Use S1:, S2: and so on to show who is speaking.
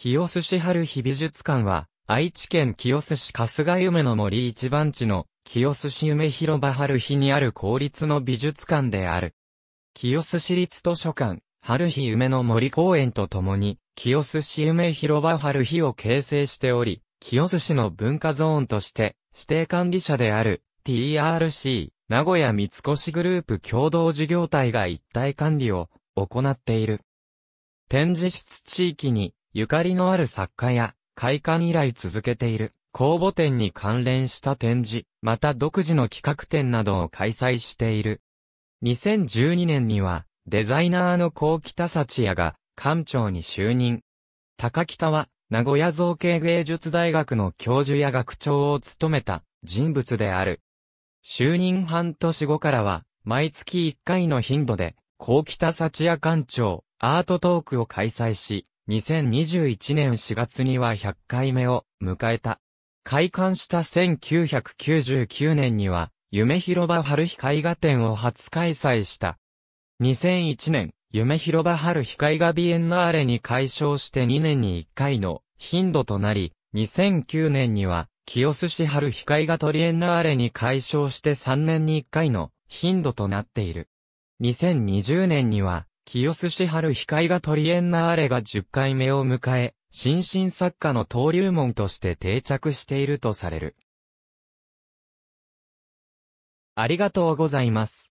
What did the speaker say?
S1: 清洲市春日美術館は、愛知県清洲
S2: 市春日夢の森一番地の清洲市夢広場春日にある公立の美術館である。清洲市立図書館、春日夢の森公園とともに、清洲市夢広場春日を形成しており、清洲市の文化ゾーンとして、指定管理者である TRC、名古屋三越グループ共同事業体が一体管理を行っている。展示室地域にゆかりのある作家や、開館以来続けている、公募展に関連した展示、また独自の企画展などを開催している。2012年には、デザイナーの高北幸也が、館長に就任。高北は、名古屋造形芸術大学の教授や学長を務めた人物である。就任半年後からは、毎月1回の頻度で、高北幸也館長、アートトークを開催し、2021年4月には100回目を迎えた。開館した1999年には、夢広場春日絵画展を初開催した。2001年、夢広場春日絵画ビエンナーレに改称して2年に1回の頻度となり、2009年には、清洲市春日絵画トリエンナーレに改称して3年に1回の頻度となっている。2020年には、清須春控えがトリエンナーレが10回目を迎え、新進作家の登竜門として定着している
S1: とされる。ありがとうございます。